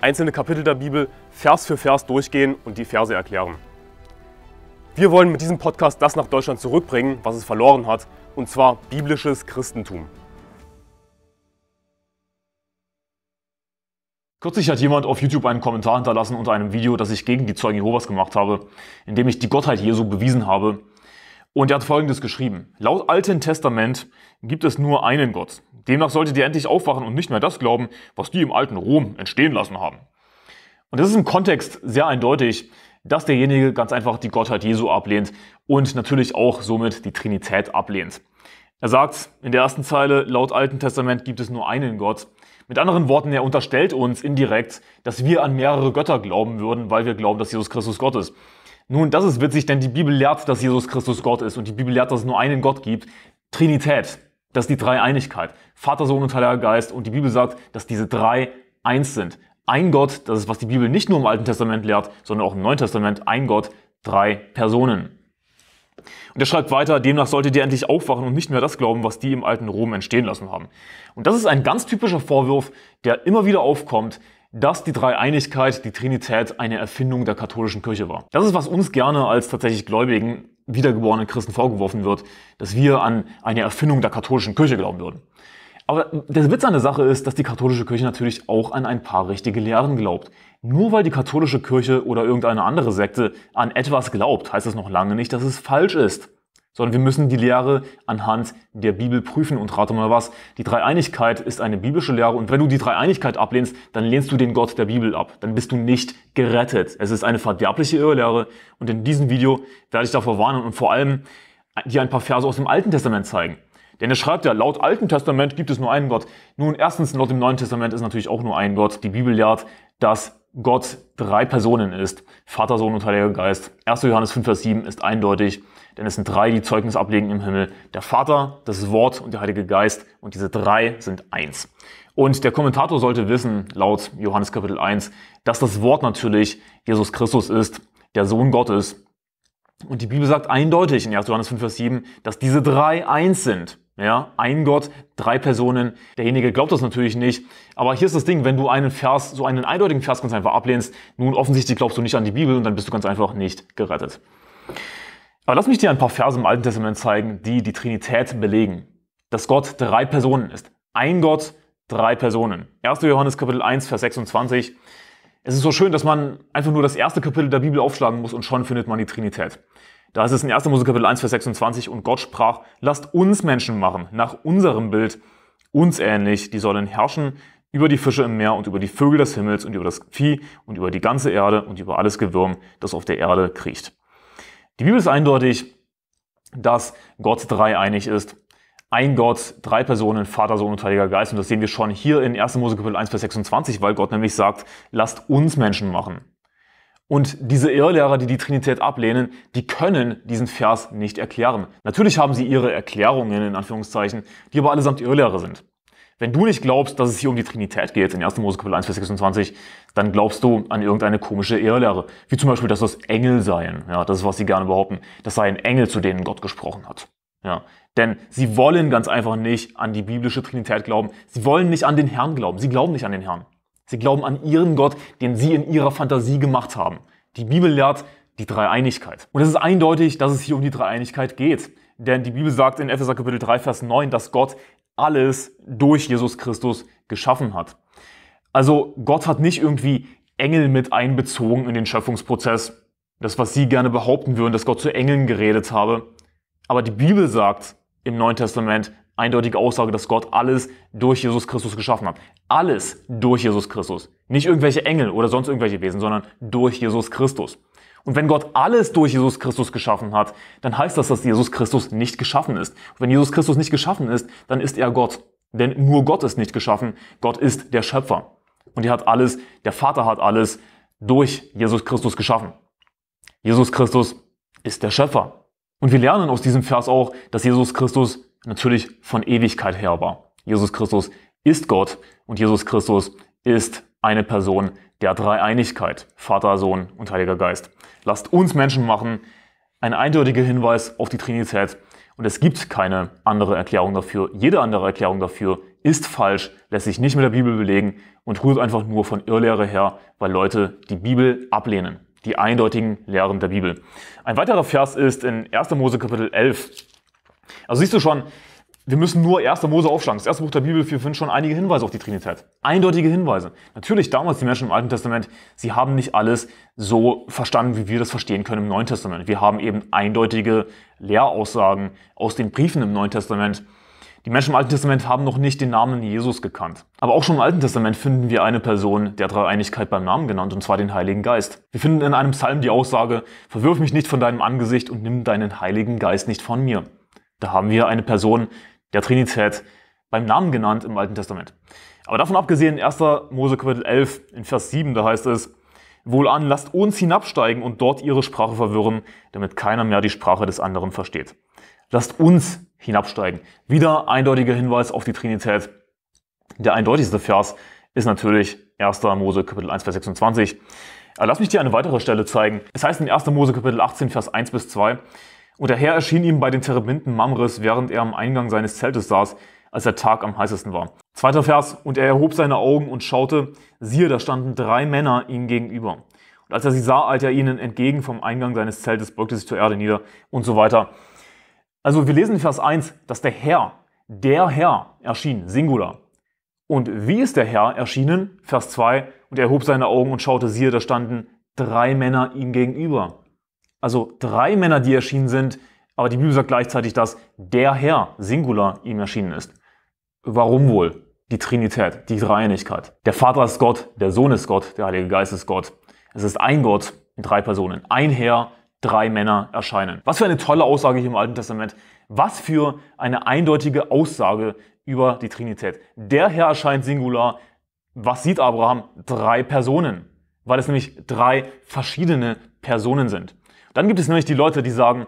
einzelne Kapitel der Bibel Vers für Vers durchgehen und die Verse erklären. Wir wollen mit diesem Podcast das nach Deutschland zurückbringen, was es verloren hat, und zwar biblisches Christentum. Kürzlich hat jemand auf YouTube einen Kommentar hinterlassen unter einem Video, das ich gegen die Zeugen Jehovas gemacht habe, in dem ich die Gottheit Jesu bewiesen habe und er hat Folgendes geschrieben. Laut Alten Testament gibt es nur einen Gott. Demnach solltet ihr endlich aufwachen und nicht mehr das glauben, was die im alten Rom entstehen lassen haben. Und das ist im Kontext sehr eindeutig, dass derjenige ganz einfach die Gottheit Jesu ablehnt und natürlich auch somit die Trinität ablehnt. Er sagt in der ersten Zeile, laut Alten Testament gibt es nur einen Gott. Mit anderen Worten, er unterstellt uns indirekt, dass wir an mehrere Götter glauben würden, weil wir glauben, dass Jesus Christus Gott ist. Nun, das ist witzig, denn die Bibel lehrt, dass Jesus Christus Gott ist und die Bibel lehrt, dass es nur einen Gott gibt. Trinität, das ist die Dreieinigkeit. Vater, Sohn und Heiliger Geist und die Bibel sagt, dass diese drei eins sind. Ein Gott, das ist, was die Bibel nicht nur im Alten Testament lehrt, sondern auch im Neuen Testament, ein Gott, drei Personen. Und er schreibt weiter, demnach solltet ihr endlich aufwachen und nicht mehr das glauben, was die im alten Rom entstehen lassen haben. Und das ist ein ganz typischer Vorwurf, der immer wieder aufkommt, dass die Dreieinigkeit, die Trinität, eine Erfindung der katholischen Kirche war. Das ist, was uns gerne als tatsächlich Gläubigen, wiedergeborenen Christen vorgeworfen wird, dass wir an eine Erfindung der katholischen Kirche glauben würden. Aber der Witz an der Sache ist, dass die katholische Kirche natürlich auch an ein paar richtige Lehren glaubt. Nur weil die katholische Kirche oder irgendeine andere Sekte an etwas glaubt, heißt es noch lange nicht, dass es falsch ist sondern wir müssen die Lehre anhand der Bibel prüfen. Und rate mal was, die Dreieinigkeit ist eine biblische Lehre und wenn du die Dreieinigkeit ablehnst, dann lehnst du den Gott der Bibel ab. Dann bist du nicht gerettet. Es ist eine verderbliche Irrlehre und in diesem Video werde ich davor warnen und vor allem dir ein paar Verse aus dem Alten Testament zeigen. Denn er schreibt ja, laut Alten Testament gibt es nur einen Gott. Nun, erstens, laut dem Neuen Testament ist natürlich auch nur ein Gott. Die Bibel lehrt, dass Gott drei Personen ist. Vater, Sohn und Heiliger Geist. 1. Johannes 5, Vers 7 ist eindeutig denn es sind drei, die Zeugnis ablegen im Himmel. Der Vater, das Wort und der Heilige Geist. Und diese drei sind eins. Und der Kommentator sollte wissen, laut Johannes Kapitel 1, dass das Wort natürlich Jesus Christus ist, der Sohn Gottes. Und die Bibel sagt eindeutig in 1. Johannes 5, Vers 7, dass diese drei eins sind. Ja, ein Gott, drei Personen. Derjenige glaubt das natürlich nicht. Aber hier ist das Ding, wenn du einen Vers, so einen eindeutigen Vers ganz einfach ablehnst, nun offensichtlich glaubst du nicht an die Bibel und dann bist du ganz einfach nicht gerettet. Aber lass mich dir ein paar Verse im Alten Testament zeigen, die die Trinität belegen. Dass Gott drei Personen ist. Ein Gott, drei Personen. 1. Johannes Kapitel 1, Vers 26. Es ist so schön, dass man einfach nur das erste Kapitel der Bibel aufschlagen muss und schon findet man die Trinität. Da ist es in 1. Mose Kapitel 1, Vers 26 und Gott sprach, lasst uns Menschen machen, nach unserem Bild, uns ähnlich, die sollen herrschen über die Fische im Meer und über die Vögel des Himmels und über das Vieh und über die ganze Erde und über alles Gewürm, das auf der Erde kriecht. Die Bibel ist eindeutig, dass Gott drei einig ist. Ein Gott, drei Personen, Vater, Sohn und Heiliger Geist. Und das sehen wir schon hier in 1. Mose Kapitel 1, Vers 26, weil Gott nämlich sagt, lasst uns Menschen machen. Und diese Irrlehrer, die die Trinität ablehnen, die können diesen Vers nicht erklären. Natürlich haben sie ihre Erklärungen, in Anführungszeichen, die aber allesamt Irrlehrer sind. Wenn du nicht glaubst, dass es hier um die Trinität geht, in 1. Mose Kapitel 1, Vers 26, dann glaubst du an irgendeine komische Irrlehre. Wie zum Beispiel, dass das Engel seien. Ja, das ist, was sie gerne behaupten. Das seien Engel, zu denen Gott gesprochen hat. Ja, denn sie wollen ganz einfach nicht an die biblische Trinität glauben. Sie wollen nicht an den Herrn glauben. Sie glauben nicht an den Herrn. Sie glauben an ihren Gott, den sie in ihrer Fantasie gemacht haben. Die Bibel lehrt die Dreieinigkeit. Und es ist eindeutig, dass es hier um die Dreieinigkeit geht. Denn die Bibel sagt in Epheser Kapitel 3, Vers 9, dass Gott alles durch Jesus Christus geschaffen hat. Also Gott hat nicht irgendwie Engel mit einbezogen in den Schöpfungsprozess. Das, was Sie gerne behaupten würden, dass Gott zu Engeln geredet habe. Aber die Bibel sagt im Neuen Testament eindeutige Aussage, dass Gott alles durch Jesus Christus geschaffen hat. Alles durch Jesus Christus. Nicht irgendwelche Engel oder sonst irgendwelche Wesen, sondern durch Jesus Christus. Und wenn Gott alles durch Jesus Christus geschaffen hat, dann heißt das, dass Jesus Christus nicht geschaffen ist. Und wenn Jesus Christus nicht geschaffen ist, dann ist er Gott. Denn nur Gott ist nicht geschaffen. Gott ist der Schöpfer. Und er hat alles, der Vater hat alles durch Jesus Christus geschaffen. Jesus Christus ist der Schöpfer. Und wir lernen aus diesem Vers auch, dass Jesus Christus natürlich von Ewigkeit her war. Jesus Christus ist Gott und Jesus Christus ist eine Person, der Dreieinigkeit, Vater, Sohn und Heiliger Geist. Lasst uns Menschen machen, ein eindeutiger Hinweis auf die Trinität. Und es gibt keine andere Erklärung dafür. Jede andere Erklärung dafür ist falsch, lässt sich nicht mit der Bibel belegen und rührt einfach nur von Irrlehre her, weil Leute die Bibel ablehnen. Die eindeutigen Lehren der Bibel. Ein weiterer Vers ist in 1. Mose Kapitel 11. Also siehst du schon, wir müssen nur 1. Mose aufschlagen. Das erste Buch der Bibel, wir finden schon einige Hinweise auf die Trinität. Eindeutige Hinweise. Natürlich, damals die Menschen im Alten Testament, sie haben nicht alles so verstanden, wie wir das verstehen können im Neuen Testament. Wir haben eben eindeutige Lehraussagen aus den Briefen im Neuen Testament. Die Menschen im Alten Testament haben noch nicht den Namen Jesus gekannt. Aber auch schon im Alten Testament finden wir eine Person der Dreieinigkeit beim Namen genannt, und zwar den Heiligen Geist. Wir finden in einem Psalm die Aussage, verwirf mich nicht von deinem Angesicht und nimm deinen Heiligen Geist nicht von mir. Da haben wir eine Person, der Trinität beim Namen genannt im Alten Testament. Aber davon abgesehen, 1. Mose Kapitel 11 in Vers 7, da heißt es, Wohlan, lasst uns hinabsteigen und dort ihre Sprache verwirren, damit keiner mehr die Sprache des anderen versteht. Lasst uns hinabsteigen. Wieder eindeutiger Hinweis auf die Trinität. Der eindeutigste Vers ist natürlich 1. Mose Kapitel 1, Vers 26. Aber äh, lass mich dir eine weitere Stelle zeigen. Es heißt in 1. Mose Kapitel 18, Vers 1 bis 2, und der Herr erschien ihm bei den Terebinten Mamres, während er am Eingang seines Zeltes saß, als der Tag am heißesten war. Zweiter Vers. Und er erhob seine Augen und schaute, siehe, da standen drei Männer ihm gegenüber. Und als er sie sah, eilte er ihnen entgegen vom Eingang seines Zeltes, beugte sich zur Erde nieder und so weiter. Also wir lesen in Vers 1, dass der Herr, der Herr erschien, Singular. Und wie ist der Herr erschienen? Vers 2, und er erhob seine Augen und schaute, siehe, da standen drei Männer ihm gegenüber. Also drei Männer, die erschienen sind, aber die Bibel sagt gleichzeitig, dass der Herr, Singular, ihm erschienen ist. Warum wohl? Die Trinität, die Dreieinigkeit. Der Vater ist Gott, der Sohn ist Gott, der Heilige Geist ist Gott. Es ist ein Gott in drei Personen. Ein Herr, drei Männer erscheinen. Was für eine tolle Aussage hier im Alten Testament. Was für eine eindeutige Aussage über die Trinität. Der Herr erscheint singular. Was sieht Abraham? Drei Personen. Weil es nämlich drei verschiedene Personen sind. Dann gibt es nämlich die Leute, die sagen,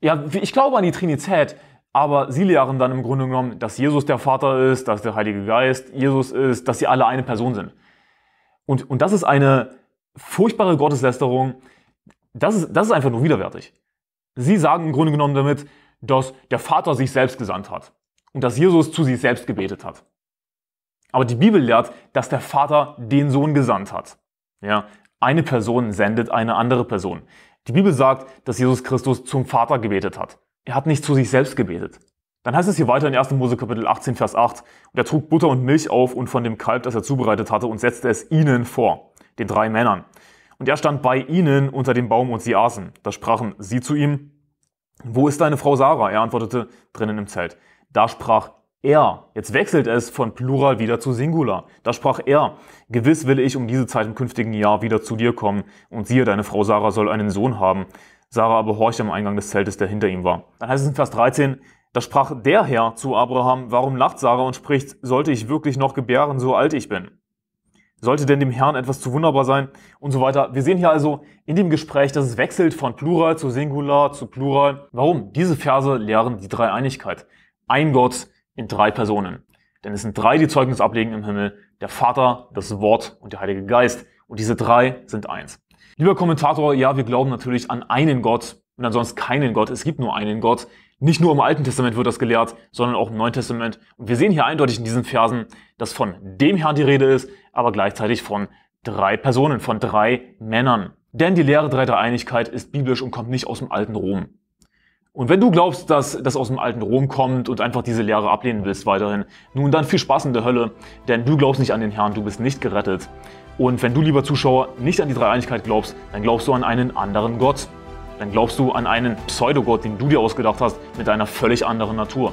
ja, ich glaube an die Trinität, aber sie lehren dann im Grunde genommen, dass Jesus der Vater ist, dass der Heilige Geist Jesus ist, dass sie alle eine Person sind. Und, und das ist eine furchtbare Gotteslästerung. Das ist, das ist einfach nur widerwärtig. Sie sagen im Grunde genommen damit, dass der Vater sich selbst gesandt hat und dass Jesus zu sich selbst gebetet hat. Aber die Bibel lehrt, dass der Vater den Sohn gesandt hat. Ja, eine Person sendet eine andere Person. Die Bibel sagt, dass Jesus Christus zum Vater gebetet hat. Er hat nicht zu sich selbst gebetet. Dann heißt es hier weiter in 1. Mose Kapitel 18, Vers 8, und er trug Butter und Milch auf und von dem Kalb, das er zubereitet hatte, und setzte es ihnen vor, den drei Männern. Und er stand bei ihnen unter dem Baum und sie aßen. Da sprachen sie zu ihm, wo ist deine Frau Sarah? Er antwortete, drinnen im Zelt. Da sprach er. Jetzt wechselt es von Plural wieder zu Singular. Da sprach er, gewiss will ich um diese Zeit im künftigen Jahr wieder zu dir kommen. Und siehe, deine Frau Sarah soll einen Sohn haben. Sarah aber horchte am Eingang des Zeltes, der hinter ihm war. Dann heißt es in Vers 13, da sprach der Herr zu Abraham, warum lacht Sarah und spricht, sollte ich wirklich noch gebären, so alt ich bin? Sollte denn dem Herrn etwas zu wunderbar sein? Und so weiter. Wir sehen hier also in dem Gespräch, dass es wechselt von Plural zu Singular zu Plural. Warum? Diese Verse lehren die Dreieinigkeit. Ein Gott, in drei Personen. Denn es sind drei, die Zeugnis ablegen im Himmel, der Vater, das Wort und der Heilige Geist. Und diese drei sind eins. Lieber Kommentator, ja, wir glauben natürlich an einen Gott und ansonsten keinen Gott. Es gibt nur einen Gott. Nicht nur im Alten Testament wird das gelehrt, sondern auch im Neuen Testament. Und wir sehen hier eindeutig in diesen Versen, dass von dem Herrn die Rede ist, aber gleichzeitig von drei Personen, von drei Männern. Denn die Lehre der Einigkeit ist biblisch und kommt nicht aus dem alten Rom. Und wenn du glaubst, dass das aus dem alten Rom kommt und einfach diese Lehre ablehnen willst weiterhin, nun dann viel Spaß in der Hölle, denn du glaubst nicht an den Herrn, du bist nicht gerettet. Und wenn du, lieber Zuschauer, nicht an die Dreieinigkeit glaubst, dann glaubst du an einen anderen Gott. Dann glaubst du an einen Pseudogott, den du dir ausgedacht hast, mit einer völlig anderen Natur.